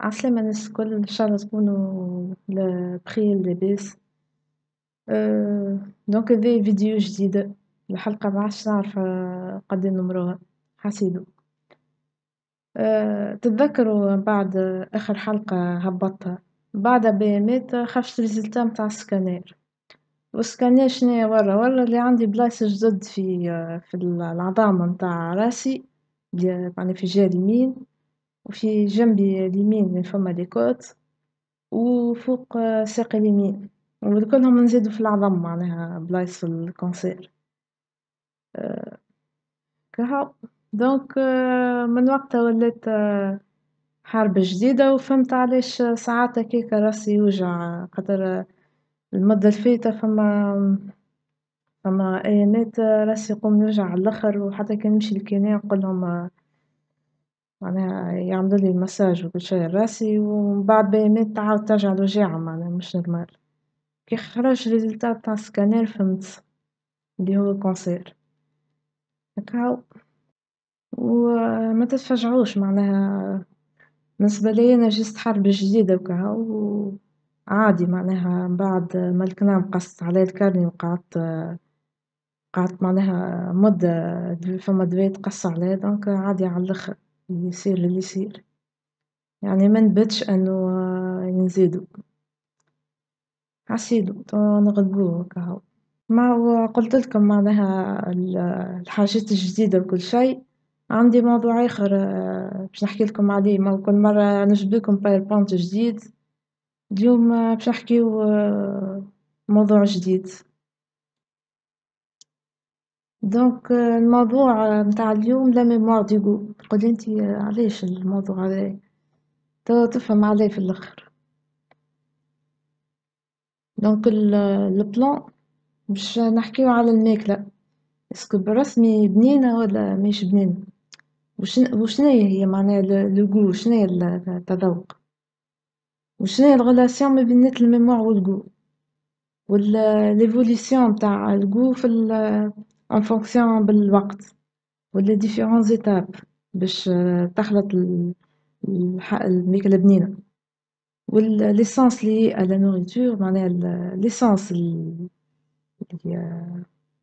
عسلامة الناس الكل إن شاء الله تكونوا بخير لاباس، دوكا هذا فيديو جديدة الحلقة معادش نعرف قد ايه نمروها حسيدو، آه، تتذكروا بعد آخر حلقة هبطتها بعدها بيامات خفت النتيجة متاع السكانير، والسكانير شنايا ورا ورا اللي عندي بلايص جدد في آه، في العظام متاع راسي يعني في الجهة اليمين. وفي جنبي اليمين فما دي كوت وفوق آه، ساقي اليمين وكلهم نزيدو في العظم معناها بلايص الكونسير آه، كهو دونك آه، من وقتها ولات حرب جديدة وفهمت علاش ساعات هكاكا راسي يوجع خاطر المدة الفايتة فما فما أيامات راسي يقوم يوجع عاللخر وحتى كي نمشي للكيني نقولهم معناها يعملولي المساج وكل شي راسي ومن بعد بيانات تعاود ترجع الوجيعة معناها مش نورمال، كي خرج ريزلتا تاع السكانير فهمت اللي هو كونسير هاكا وما تتفاجعوش معناها بالنسبة ليا أنا جست حرب جديدة هاكا عادي معناها من بعد ما الكلام قص علي الكرني وقعدت قعدت معناها مدة فما دوا تقص عليه دونك عادي الأخر يصير اللي يصير يعني ما نبتش انه آه، يعني نزيدو عسيدو تو نغلبوه هكا ما قلت لكم معناها الحاجات الجديدة وكل شيء عندي موضوع آخر آه، باش نحكي لكم عليه ما كل مرة نجبلكم بايربونت جديد اليوم آه، باش نحكيو موضوع جديد دونك الموضوع متاع اليوم لا ميموار دي جو تقولي انت علاش الموضوع هذا تفهم عليه في الاخر دونك البلان باش نحكيو على الماكله اسكو برسمي بنينه ولا ماهيش بنينه وشناهي هي معناها لو جو شناهي التذوق وشناهي الغلاسيون ما بين الميموار والجو والليفوليسيون متاع الجو في en فونكسيون بالوقت ولا ديفيرون زيتاب باش آه، تخلط الماكلة بنينة والليسانس لي على نوريتور معناها اللي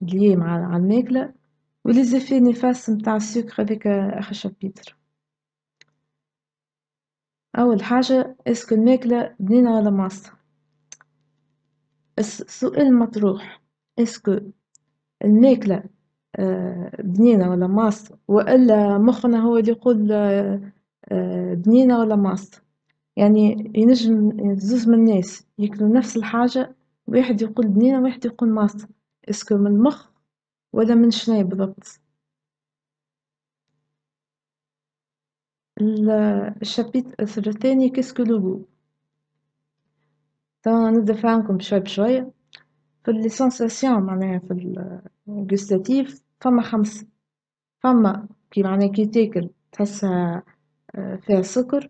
لي مع على الماكلة ولي زيفي نيفاس متاع السكر هذاك آه، آخر شابيتر أول حاجة اسكو الماكلة بنينة ولا ماسة السؤال المطروح اسكو الماكلة آه، بنينة ولا ماص وإلا مخنا هو اللي يقول آه، آه، بنينة ولا ماص يعني ينجم زوز من الناس ياكلوا نفس الحاجة واحد يقول بنينة واحد يقول ماص اسكو من المخ ولا من شناي بالضبط الشابيت الثاني كيسكو لوغو طبعا نبدا فهمكم بشوي بشوية في لي معناها في جستاتيف فما خمسة فما كي معناها كي تاكل تحسها آه، فيها سكر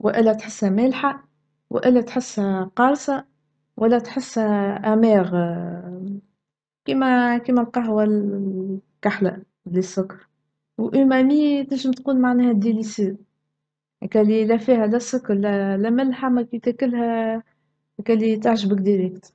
وإلا تحسها مالحة وإلا تحسها قارصة ولا تحسها أمير آه، كيما كيما القهوة الكحلة بالسكر وإمامي تنجم تقول معناها ديليسيو هكا لي لا فيها لا سكر لا ملحة ما كي تاكلها هكا لي تعجبك ديريكت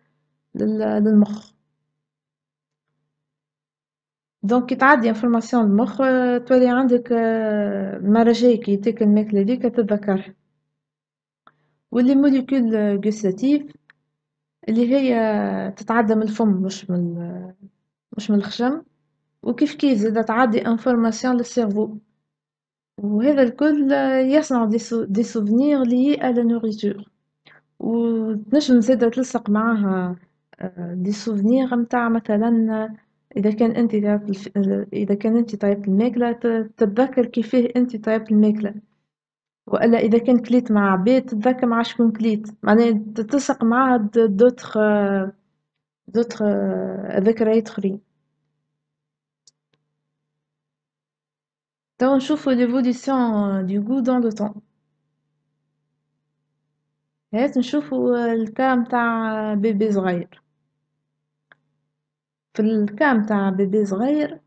للمخ دونك كي تعدي انفورماسيون المخ تولي عندك المره كي تاكل الماكله هذيك تتذكرها واللي موليكول غوساتيف اللي هي تتعدى من الفم مش من مش من الخشم وكيف كيف زادة تعدي انفورماسيون للسيرفو وهذا الكل يصنع دي, سو دي سوفنير لي على نوريتور وتنجم زادة تلصق معاها آه، دي سوفنيغ متاع مثلا اذا كان انت طيبت اذا كان انت طيبت الماكله تتذكر كيفاه انت طيبت الماكله والا اذا كان كليت مع عباد تتذكر مع شكون كليت معناها تتسق مع دوتر دوتر ذكريات اخرين توا نشوفو ليفوليسيون دي غو دون لو طون هات نشوفو الكام تاع بيبي صغير في الكام متاع بيبي صغير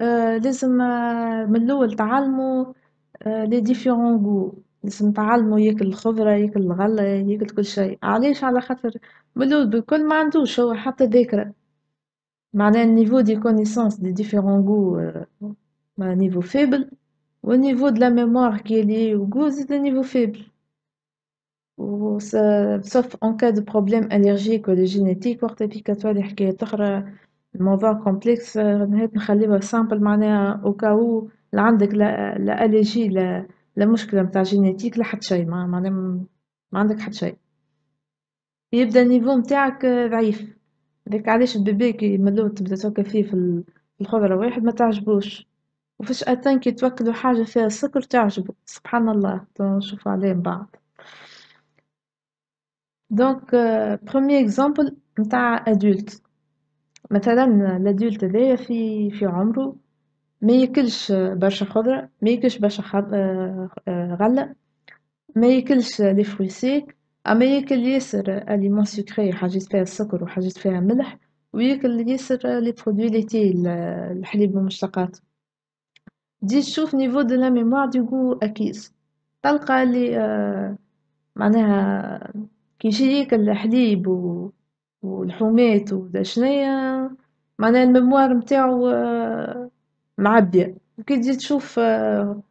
آه، لازم آه، من الأول تعلمو آه، لي ديفيرون غو لازم تعلمو ياكل الخضرة ياكل الغلة ياكل كل شيء علاش على خاطر بكل بالكل عندوش هو حتى ذاكرة معناه النيفو دي كونيسونس دي ديفيرون غو نيفو فيبل والنيفو دو لا ميموار كي لي غو زيد نيفو فيبل و sauf en cas de problème allergique ou وقت هذيك تولي حكاية أخرى الموضوع كومبلكس آه، نهيت نخليه سامبل معناها وكاو لا عندك لا لا اليجي لا لا مشكله نتاع جينيتيك لا حد شيء ما معناها ما عندك حد شيء يبدا النيفو نتاعك آه، ضعيف هذاك علاش البيبي كي ملو تبدا توكل فيه في الخضره واحد ما تعجبوش وفاش اتان كي توكلوا حاجه فيها السكر تعجبو سبحان الله نشوف عليه من بعد دونك بروميير اكزامبل نتاع ادولت مثلا لادولت هذايا في في عمره ما ياكلش برشا خضره ما ياكلش برشا آه، غله ما ياكلش لي فروي سيك اما ياكل ياسر اليمون سكري حاجات فيها السكر وحاجات فيها ملح وياكل ياسر لي برودوي ليتي الحليب والمشتقات دي تشوف نيفو دو لا ميموار دو اكيس تلقى لي آه، معناها كي يجي ياكل الحليب و والحومات ودا شنيا معناها الميموار نتاعو آه، معبية وكي تجي تشوف آه،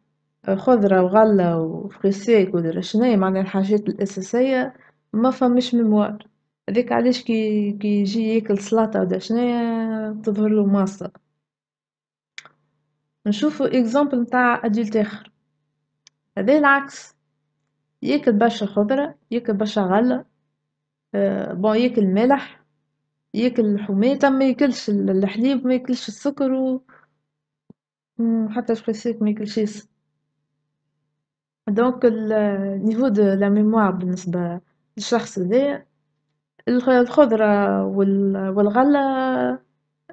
خضرة وغلة وفريسيك وذا شنيا معناها الحاجات الأساسية ما فماش ميموار هذاك علاش كي كي يجي ياكل سلطة ودا شنيا تظهرلو ماسة نشوفو اكزامبل نتاع ادلت اخر هذا العكس ياكل برشا خضرة ياكل برشا غلة آه، بون ياكل مالح ياكل الحومات ما ياكلش الحليب ياكلش السكر و حتى شبيسيك ياكلش دونك النيفو دو لا ميموار بالنسبه للشخص هذايا الخضره والغله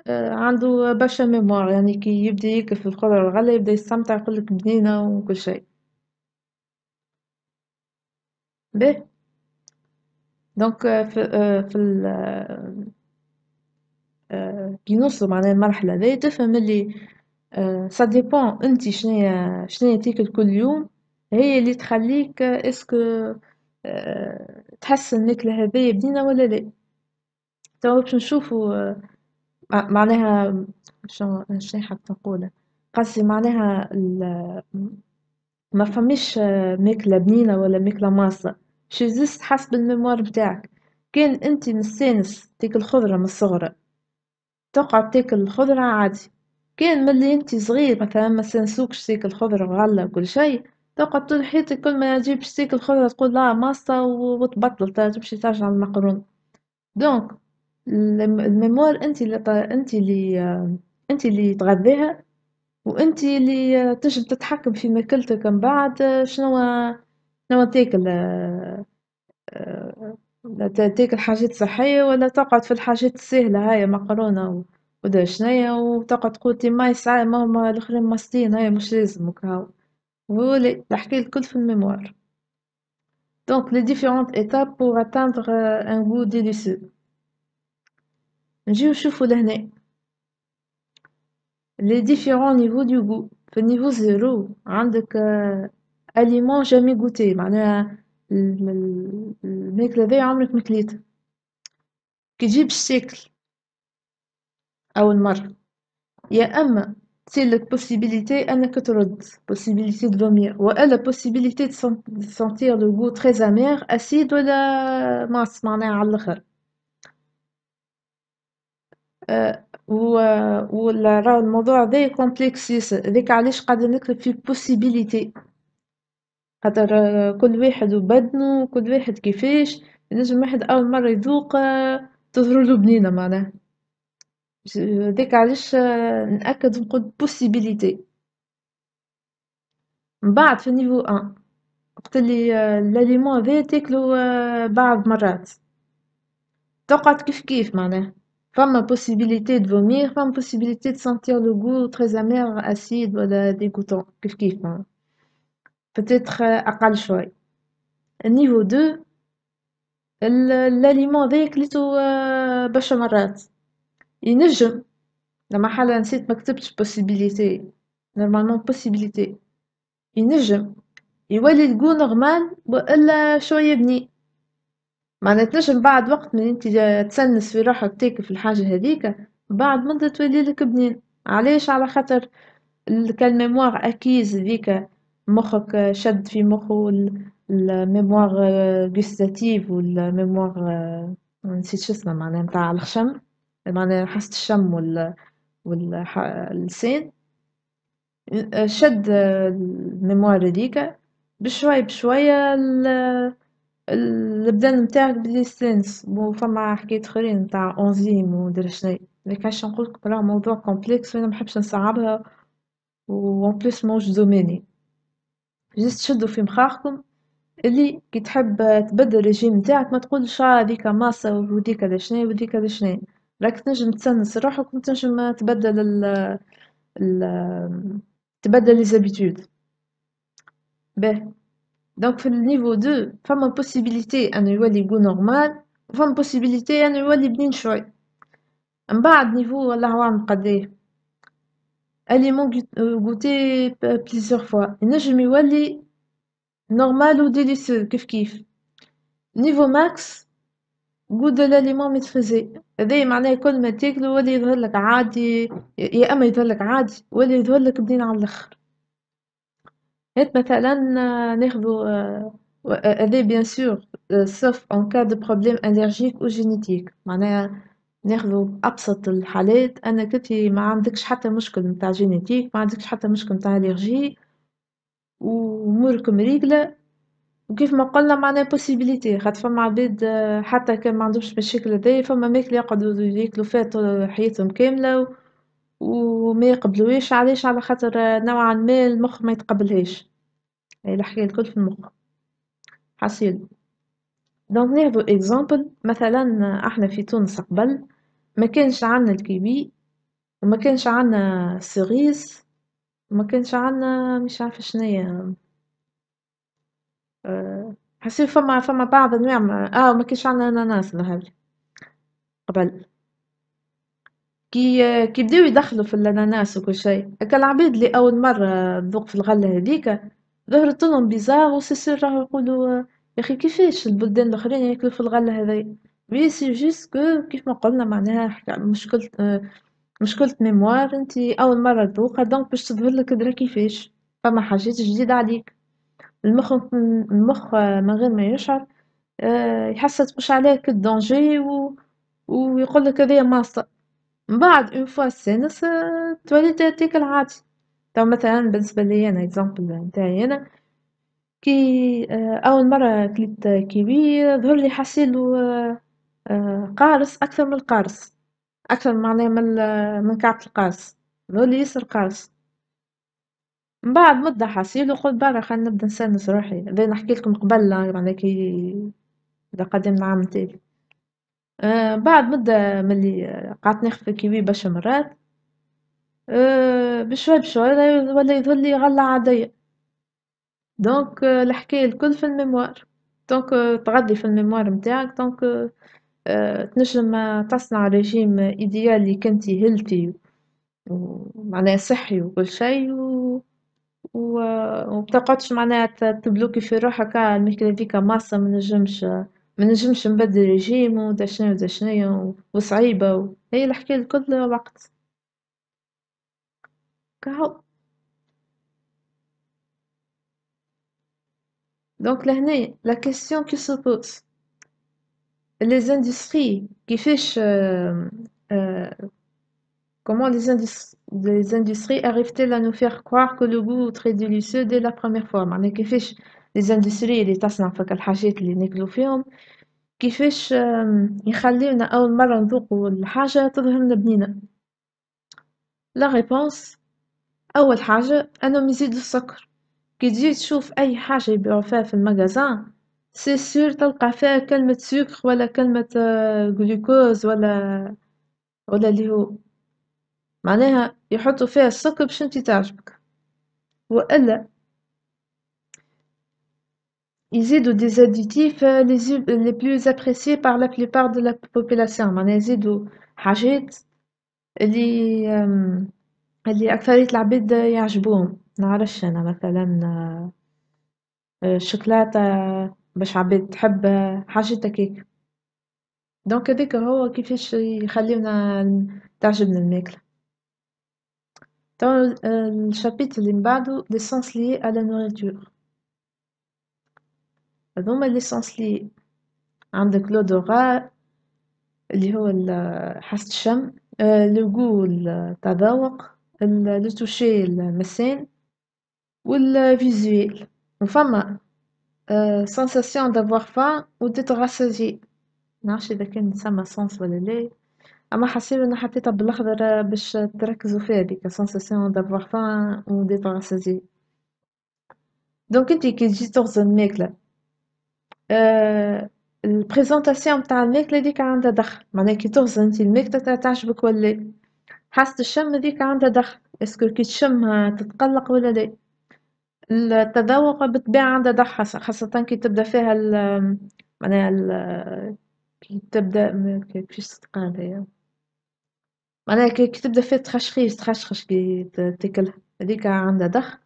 آه، عنده برشا ميموار يعني كي يبدا ياكل في الخضره والغله يبدا يستمتع يقولك بنينه وكل شيء باهي دونك في في كي نوصلوا معناها المرحله هاذيا تفهم اللي سا ديبون انت شنيا شنيا تاكل كل يوم هي اللي تخليك اسكو تحس الماكله هاذيا بنينه ولا لا توا باش نشوفو معناها شنو شنو حاب نقولها قصدي معناها ما فماش ماكله بنينه ولا ماكله ماصه شي حسب الميموار بتاعك كان انت مستانس تاكل الخضرة من الصغرى تقعد تاكل الخضرة عادي كان ملي انت صغير مثلا ما سنسوكش تاكل الخضرة وغلة وكل شيء تقعد طول حياتك كل ما تجيبش تاكل الخضرة تقول لا ماستا وتبطل تمشي ترجع المقرونة دونك الميموار انت اللي انت اللي انت اللي تغذيها وانت اللي تجب تتحكم في ماكلتك من بعد شنو شنو تاكل آه، آه، تاكل حاجات صحية ولا تقعد في الحاجات السهلة هاي مقرونة ودرا شنيا وتقعد تقول ماي ساعة ماما لخرين ماسلين هاي مش لازم وكهو ولي تحكي الكل في الميموار دونك لي ديفيرونت ايتاب بور اتاندر ان غو ديليسيو نجيو نشوفو لهنا لي ديفيرون نيفو دو غو في نيفو زيرو عندك آه، اليمون جامي غوتي معناها الماكلة ذي عمرك ما كليتها كي تجيب الشكل اول مرة يا اما تسيلك possibilité انك ترد possibilité de والا possibilité de sentir le goût très amer acide ولا ماس معناها على الاخر و ولا راه الموضوع ذا كومبلكس ذيك علاش قاعدة نكتب في possibilité خاطر آه، كل واحد وبدنه كل واحد كيفاش ينجم واحد اول مره يذوق آه، له بنينه معناها هذاك علاش آه، ناكد نقول بوسيبيليتي من بعد في نيفو 1 وقت اللي الاليمون هذا تاكلو بعض مرات تقعد كيف كيف معناها فما بوسيبيليتي دو vomir, فما بوسيبيليتي دو سنتير لو غو تري amer, اسيد ولا dégoûtant كيف كيف معناها peut أقل شوي النيفو دو الليمون ذا كليتو برشا مرات ينجم لما حالا نسيت ما كتبتش possibility نورمالمون possibility ينجم يولي الجو نغمان والا شويه بني ما تنجم بعد وقت من انت تسنس في روحك تاكل في الحاجه هذيك بعد مده تولي لك بنين علاش على خاطر الكالميموار اكيز ذيك مخك شد في مخه الميموار جوستاتيف والميموار آه، نسيت شو اسمه معناها متاع الخشم معناها حاسة الشم وال واللسان شد آه، الميموار هذيكا بشوي بشوية البدن نتاعك بدي سينس وفما فما حكايات نتاع انزيم ومدري لكن عشان نقولك راه موضوع كومبلكس وانا محبش نصعبها وان بليس موش دوميني جست شدوا في مخاخكم اللي كي تحب تبدل الريجيم نتاعك ما تقولش اه ذيك ماسة شنو وديك هذا شنو راك تنجم تسنس روحك وتنجم تبدل ال تبدل لي زابيتود باهي دونك في النيفو دو فما بوسيبيليتي انو يولي جو نورمال فما بوسيبيليتي انو يولي بنين شوي من بعد نيفو والله اعلم قديه aliments euh, goûté euh, plusieurs fois. me يولي normal ou délicieux Niveau max goût de l'aliment maîtrisé. هذا معناه كل ما عادي يا اما عادي ولا بنين على الاخر. مثلا bien sûr, euh, sauf en cas de problème allergique ou génétique ناخذوا أبسط الحالات أنك كنت ما عندكش حتى مشكل نتاع جينيتيك ما عندكش حتى مشكل نتاع اليرجي وأمورك مريقلة وكيف ما قلنا معناها بوسيبيليتي خاطر فما عباد حتى كان ما عندهمش مشاكل هذايا فما ماكلة يقعدو ياكلو فيها طول حياتهم كاملة وما يقبلوهاش علاش على خاطر نوعا ما المخ ما يتقبلهاش الحكاية الكل في المخ حصيلو. دونك ناخذ اكزامبل مثلا احنا في تونس قبل ما كانش عندنا الكيوي وما كانش عندنا سيريس وما كانش عندنا مش عارفه شنيا أه، هي حسيت فما فما بعض انواع ما اه ما كانش عندنا اناناس نهاري قبل كي كي بداو يدخلوا في الاناناس وكل شيء هكا العبيد اللي اول مره تذوق في الغله هذيك ظهرت لهم بيزار وسيسير راهو يقولوا ياخي كيفاش البلدان الاخرين ياكلوا في الغلة هذايا بي سي جوست كو كيف ما قلنا معناها حكا مشكلة مشكلة ميموار انت أول مرة تذوقها دونك باش تظهرلك درا كيفاش فما حاجات جديدة عليك المخ المخ من غير ما يشعر آه، يحسس مش عليك الدانجي و ويقولك هذايا ماسة من بعد اون فوا سينس تولي تاكل عادي تو مثلا بالنسبة ليا انا اكزامبل نتاعي انا كي آه، اول مره كليت كيوي ظهر لي حصيلو آه، قارص اكثر من القارص اكثر معناه من آه، من كعبه القارص ظهر لي ياسر قارص من بعد مدة حصيل وقلت برا خلينا نبدا نسانس روحي هذا نحكي لكم قبل معناها كي إذا قدمنا عام تالي آه بعد مدة ملي قعدت ناخد في الكيوي برشا مرات آه بشوي بشوي ولا يظهر لي غلة عادية دونك الحكايه آه، الكل في الميموار دونك آه، تغذي في الميموار نتاعك دونك آه، تنجم تصنع رجيم ايديالي كنتي هيلثي معناها صحي وكل شيء و ومتقعدش معناها تبلوكي في روحك المشكله ذيك ماسه ما نجمش ما نجمش نبدل ريجيم ودا شنو ودا وصعيبه و... هي الحكايه الكل وقت كهو Donc là, la question qui se pose, les industries qui fichent, euh, euh comment les, industries, les industries arrivent-elles à nous faire croire que le goût est très délicieux dès la première fois Mais qui fichent les industries et اللي تصنع فك الحاجات اللي ناكلو فيهم كيفاش يخليونا أول مرة نذوقوا الحاجة تظهرنا بنينة لا réponse أول حاجة أنهم يزيدوا السكر كي تجي تشوف أي حاجة فيها في المتاجر سي سور تلقى فيها كلمة سكر ولا كلمة جلوكوز ولا ولا اللي هو معناها يحطوا فيها السكر باش انت تعجبك والا يزيدوا دي زاديتيف لي بلوز ابريسي بار لا بليبار دو لا بوبولاسيون معناها يزيدوا حاجات اللي اللي اكثريه العباد يعجبوهم نعرفش أنا مثلا الشوكولاتة آه، باش عباد تحبها حاجات هكاك دونك هذاك هو كيفاش يخلينا تعجبنا الماكلة تو آه، الشابيت اللي من بعده لي إيه سونس لي على نوغيتور هاذوما لي سونس لي عندك لودوغا اللي هو حاسة الشم آه، لو غو التذوق لو توشي المسان والفيزويل وفما سنساسيون دافوار فا وتتغسسي معرفش اذا كان تسمى سونس ولا لا اما حسيت انا حطيتها بالاخضر باش تركزوا فيها هذيك سنساسيون دافوار فا وتتغسسي دونك انت كي تجي تغزن ماكله البريزونتاسيون تاع الماكله هذيك عندها دخل معناها كي تغزن انت الماكله تعجبك ولا حاسه الشم هذيك عندها دخل اسكو كي تشمها تتقلق ولا لا التذوق بالطبيعة عندها دحة خاصة كي تبدا فيها ال معناها ال كي تبدا كيفاش تتقال هذايا معناها كي تبدا فيها تخشخيش تخشخش كي تاكلها هاذيكا عندها دخ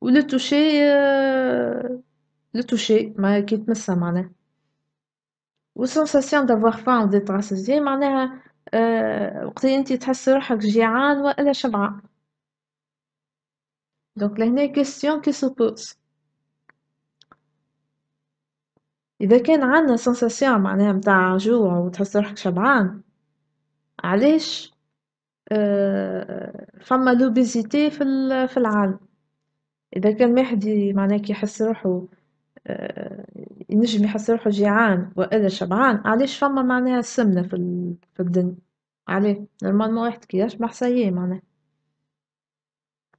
ولا توشي آه، لو توشي ما كي تمسها معناها وسونساسيون دافواغ فان وديتغ معناها آه، وقت انت تحس روحك جيعان والا شبعان دونك لهنا هنا كي qui se إذا كان عندنا سنساسيون معناها متاع جوع وتحس روحك شبعان علاش آه فما لوبيزيتي في في العالم إذا كان واحد معناها يحس روحو آه ينجم يحس روحو جيعان وإلا شبعان علاش فما معناها سمنة في, في الدنيا عليه نورمالمون واحد كي يشبع سيء معناها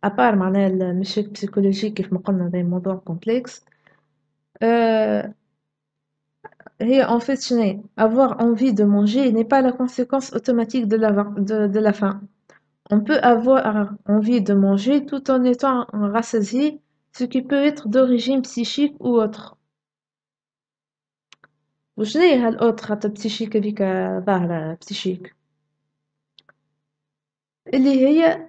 part معناها المشاكل البسيكولوجيك كيف ما قلنا هذا موضوع complexe. هي euh, en fait avoir envie de manger n'est pas la conséquence automatique de la de, la faim on peut avoir envie de manger tout en étant rassasié ce qui peut être d'origine psychique ou autre وشنو هي هالأوتر حتى بسيشيك هذيك psychique. بسيشيك اللي هي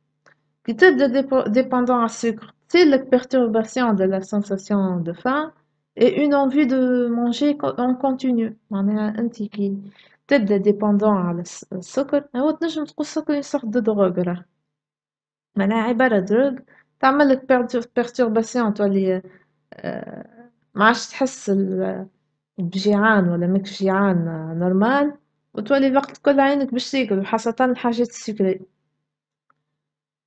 Si tu dépendant du sucre, c'est est la perturbation de la sensation de faim et une envie de manger en continu. C'est-à-dire que si tu dépendant du euh, sucre, tu ne peux pas trouver le sucre une sorte de drogue. C'est-à-dire qu'il a une sorte de drogue qui fait que perturbation toi les, Tu n'as pas l'impression le fatigué ou de ne pas être fatigué Et tu as tout le temps dans tes yeux pour manger parce que tu as de sucre.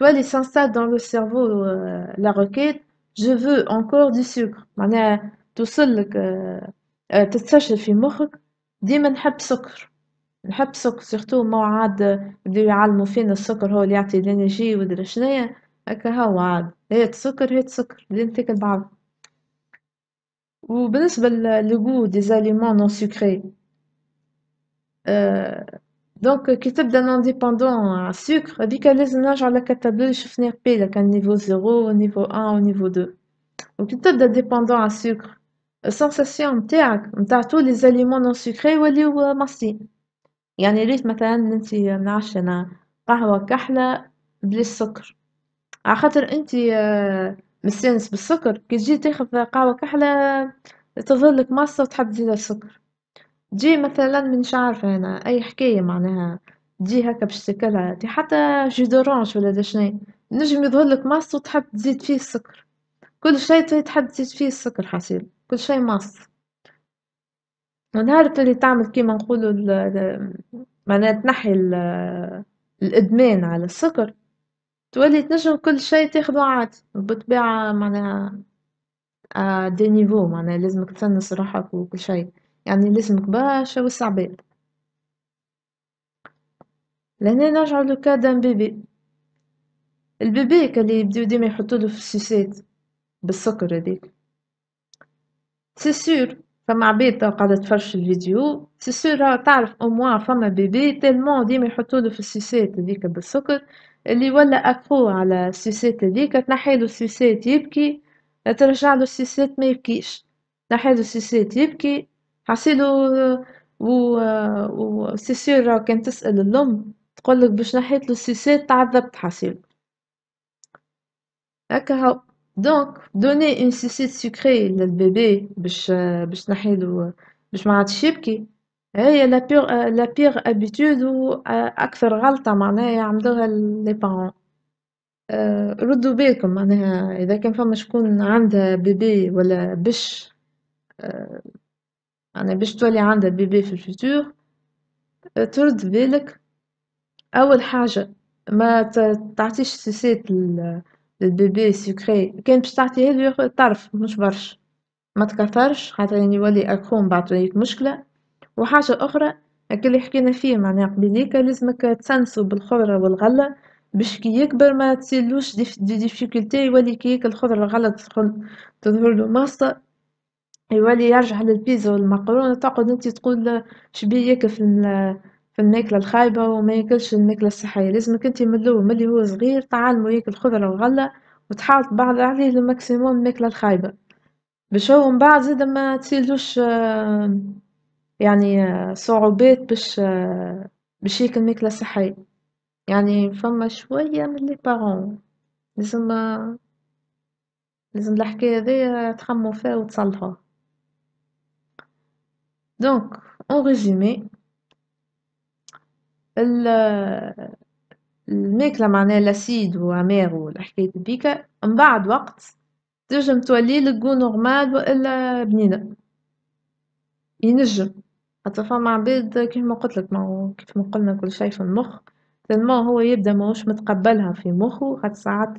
vois, il s'installe dans le cerveau euh, la requête je veux encore du sucre معناها توصلك تستشعر في مخك ديما نحب سكر نحب سكر سيرتو ما عاد بدو يعلمو فينا السكر هو اللي يعطي الانرجي ودرا شنيا هكا هو عاد هات سكر هات سكر لين تاكل بعض وبالنسبة للغو دي زاليمون نون سكري دونك كي تبدا لانديبوندون سكر هذيك لازم نرجع على التابلو اللي شفناه قبيله كان نيفو زيرو نيفو ان نيفو دو وكي تبدا ديبوندون على السكر السنساسيون نتاعك نتاع تو لي زاليمون نون سكري يوليو مصي يعني ريت مثلا انت نعرفش انا قهوه كحله بلي سكر على خاطر انت آه، مستانس بالسكر كي تجي تاخذ قهوه كحله تظلك مصه وتحب تزيد السكر تجي مثلا من عارفة انا اي حكاية معناها تجي هكا باش تاكلها حتى جو دورانج ولا شنيا نجم يظهرلك ماس وتحب تزيد فيه السكر كل شي تحب تزيد فيه السكر حصيل كل شي ماس نهار تولي تعمل كيما نقولو معناها تنحي الادمان على السكر تولي تنجم كل شي تاخدو عادي بالطبيعة معناها دي آه، نيفو معناها لازمك تسنس روحك وكل شي يعني لازمك وسع وسعبال لهنا نرجعو لوكا دان بيبي البيبي اللي يبداو ديما يحطولو في السوسات بالسكر هذيك سي سور فما عباد قاعدة تفرش الفيديو سي سور تعرف موا فما بيبي تالمون ديما يحطولو في السوسات هذيك بالسكر اللي ولا أكفو على السوسات هذيك تنحيلو السوسات يبكي ترجعلو السوسات ما يبكيش تنحيلو السوسات يبكي حسيلو والسيسير كان تسأل تقول تقولك باش نحيتلو سيسير تعذبت حسيلو هكا هاو دونك دوني اون سيسير سكري للبيبي باش باش نحيلو باش ما عادش يبكي هي لا بيغ لا بيغ ابيتود اكثر غلطه معناها يعملوها لي بارون آه، ردوا بالكم معناها اذا كان فما شكون عندها بيبي ولا بش آه، يعني باش تولي عندها بيبي في الفيتور آه، ترد بالك أول حاجة ما تعطيش سيسات للبيبي سكري كان باش تعطيه له طرف مش برشا ما تكثرش خاطر يعني يولي اكون بعد مشكلة وحاجة أخرى اللي حكينا فيه معناها قبليك لازمك تسنسو بالخضرة والغلة باش كي يكبر ما تسيلوش دي ديفيكولتي يولي كي ياكل الخضرة الغلة تدخل تظهرلو ماسة يولي يرجع للبيزا والمقرونه تقعد انت تقول شبيك في في الماكلة الخايبة وما ياكلش الماكلة الصحية لازمك انت من الأول ملي هو صغير تعلمو ياكل خضرة وغلة وتحاول تبعد عليه الماكسيموم الماكلة الخايبة باش هو من بعد زادا ما تصيرلوش يعني صعوبات باش باش ياكل ماكلة صحية يعني فما شوية من لي بارون لازم لازم الحكاية هذيا تخمو فيها وتصلحوها اون ريزومي ال الماكلة معناها لاسيد وامير والحكاية بيكا من بعد وقت تنجم تولي لكو نورمال والا بنينة ينجم خاطر فما عباد قلت قلتلك ما كيف ما قلنا كل شيء في المخ لما هو يبدا ماهوش متقبلها في مخه خاطر ساعات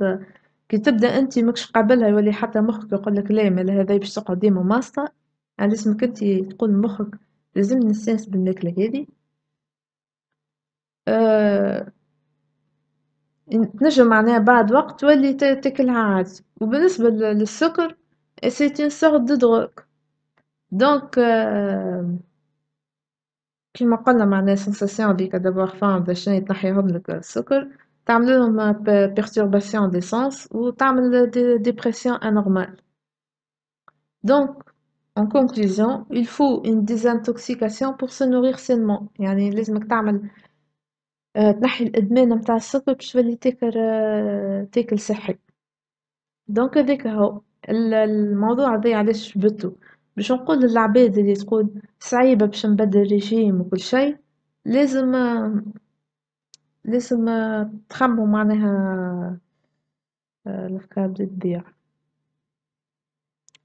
كي تبدا انت ماكش قابلها يولي حتى مخك يقولك لا ما هذا باش تقعد ديما ماسطة على لازمك انت تقول مخك لازم نستانس بالماكلة هذه آه تنجم معناها بعد وقت تولي تاكلها عادي وبالنسبة للسكر سي اون سورت دو دروك دونك كيما قلنا معناها سنساسيون ذيك دابا فام باش تنحيهم لك السكر تعمل لهم بيرتورباسيون دي سونس وتعمل دي ديبرسيون انورمال دونك En conclusion, il faut une désintoxication pour se nourrir sainement يعني لازمك تعمل آه، تنحي الإدمان متاع السكر باش تولي تاكل آه، تاكل صحي دونك هذاك هو الموضوع هذايا علاش جبدتو باش نقول للعباد اللي تقول صعيبة باش نبدل ريجيم وكل شيء لازم آه، لازم تخمموا معناها الأفكار بدا تضيع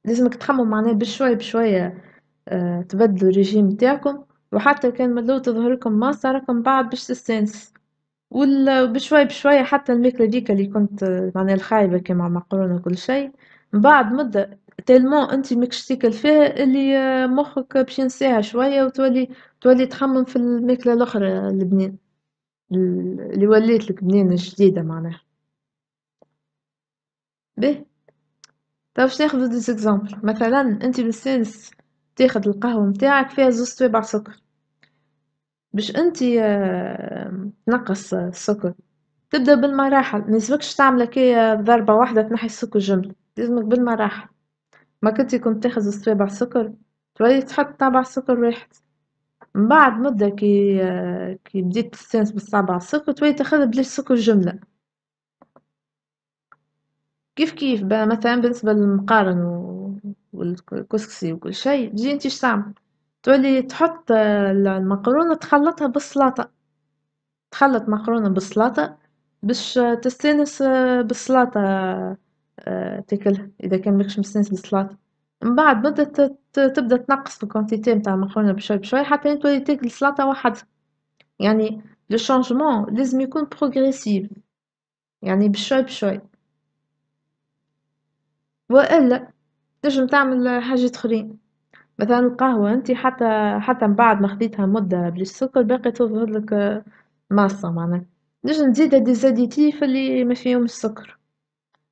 لازمك تخمم معناه بشوية بشوية آه، تبدلوا الريجيم تاعكم وحتى كان ملو الاول تظهر لكم ماسة راكم بعد باش تستانس وبشوية بشوية حتى الماكلة ديك اللي كنت آه، معناها الخايبة كيما مقرونة كل شيء من بعد مدة تلمو انت ماكش تاكل فيها اللي آه، مخك باش ينساها شوية وتولي تولي تخمم في الماكلة الأخرى لبنان اللي وليت لك بنين الجديدة معناها به تو باش ناخذ دي زيكزامبل مثلا انت بالسنس تاخد القهوه نتاعك فيها زوز سوايع سكر باش انت آه، تنقص السكر تبدا بالمراحل ما يلزمكش تعمل كي ضربه واحده تنحي السكر جمله لازمك بالمراحل ما كنت كنت تاخذ زوز طوابع سكر تولي تحط طابع سكر واحد من بعد مده كي آه، كي بديت تستانس بالطابع السكر تولي تاخذ بلاش سكر جمله كيف كيف بقى مثلا بالنسبة للمقارن والكسكسي وكل شيء تجي انت ايش تعمل تولي تحط آه، المقرونة تخلطها بالسلطه تخلط مقرونة بالسلطه باش آه، تستانس آه، بالسلطه تاكلها اذا كان ماكش مستانس بالسلطه من بعد بدها تبدا تنقص في الكونتيتي متاع المقرونة بشوي بشوي حتى تولي تاكل سلطه وحدها يعني لو لازم يكون بروغريسيف يعني بشوي بشوي وإلا تنجم تعمل حاجات خرين مثلا القهوة انت حتى حتى من بعد ما خديتها مدة بلي السكر باقي تظهرلك ماصة معناها تنجم تزيدها ديزاديتيف لي فيهم سكر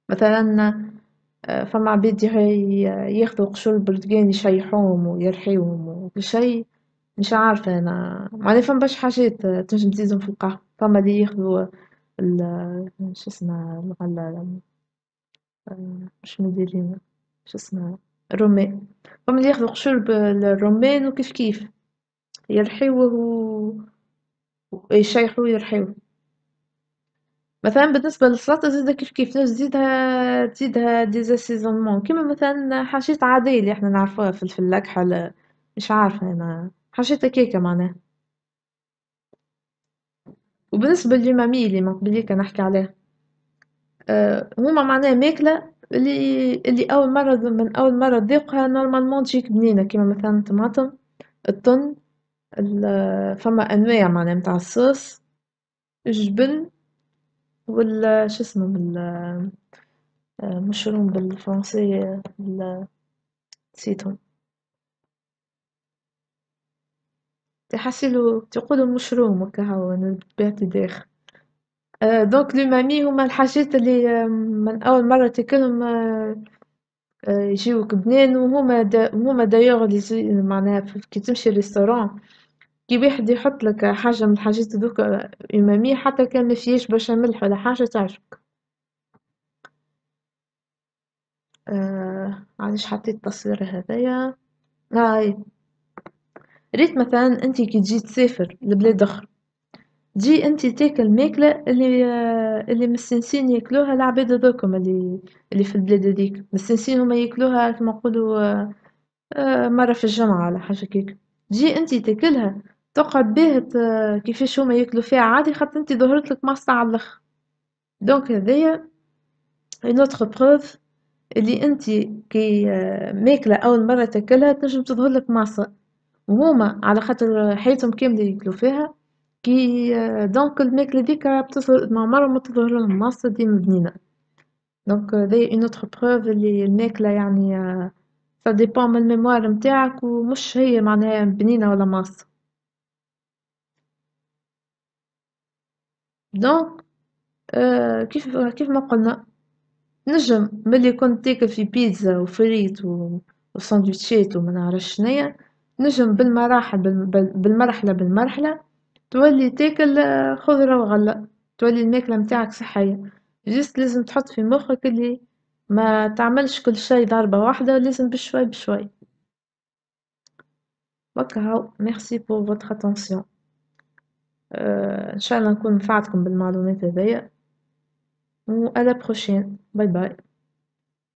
مثلا آه، فما عباد ياخدو قشور البرتقال يشيحوهم ويرحيوهم وكل شي مش عارفة أنا معناها فما برشا حاجات تنجم تزيدهم في القهوة فما لي ياخدو شو اسمه آآ شنو ندير شو شسمها رومي هما اللي ياخدو شرب الرومان وكيف كيف يرحيوه و يشيحوه يرحيوه، مثلا بالنسبة للسلطة زيدها كيف كيف تنجم تزيدها تزيدها ديزاسيزونمون كيما مثلا حاجات عادية اللي احنا نعرفوها في الأكحل حل مش عارفة أنا حاجات هكاكا معناها، وبالنسبة للمامي اللي من لي نحكي عليها. آه، هما معناها ماكله اللي اللي اول مره من اول مره تذوقها نورمالمون تجيك بنينه كيما مثلا الطماطم الطن فما انواع معناها نتاع الصوص الجبن وال شو اسمه بال آه، مشروم بالفرنسية نسيتهم تحسيلو تقولوا مشروم وكهو انا بعت داخل آه، دونك لو مامي هما الحاجات اللي آه، من اول مره تاكلهم آه، يجيوك بنين وهما دا هما دايوغ اللي معناها كي تمشي للريستوران كي واحد يحطلك حاجه من الحاجات دوك امامي حتى كان ما فيهاش برشا ملح ولا حاجه تعجبك آه علاش حطيت التصوير هذايا هاي ريت مثلا انت كي تجي تسافر لبلاد اخرى تجي انت تاكل ماكله اللي اللي مستنسين ياكلوها العباد هذوكم اللي اللي في البلاد هذيك مستنسين هما ياكلوها كما نقولوا آه، مره في الجمعه ولا حاجه كيك تجي انت تاكلها تقعد بها كيفاش هما ياكلوا فيها عادي خاطر انت ظهرت لك مصنع على دونك هذايا اون اوتر بروف اللي انت كي آه، ماكله اول مره تاكلها تنجم تظهر لك مصنع وهما على خاطر حياتهم كامله ياكلوا فيها كي دونك الماكله ذيك بتظهر ما مره ما تظهر لهم منصه ديما بنينه دونك ذي اون اوتر بروف اللي الماكله يعني سا ديبون من الميموار نتاعك ومش هي معناها بنينه ولا ماصه دونك آه، كيف كيف ما قلنا نجم ملي كنت تاكل في بيتزا وفريت وساندويتشات وما نعرفش شنيا نجم بالمراحل بالمرحله بالمرحله تولي تاكل آه، خضرة وغلة تولي الماكلة متاعك صحية جست لازم تحط في مخك اللي ما تعملش كل شيء ضربة واحدة لازم بشوي بشوي هاو ميرسي بور فوتر اتونسيون ان شاء الله نكون نفعتكم بالمعلومات هذيا و على بروشين باي باي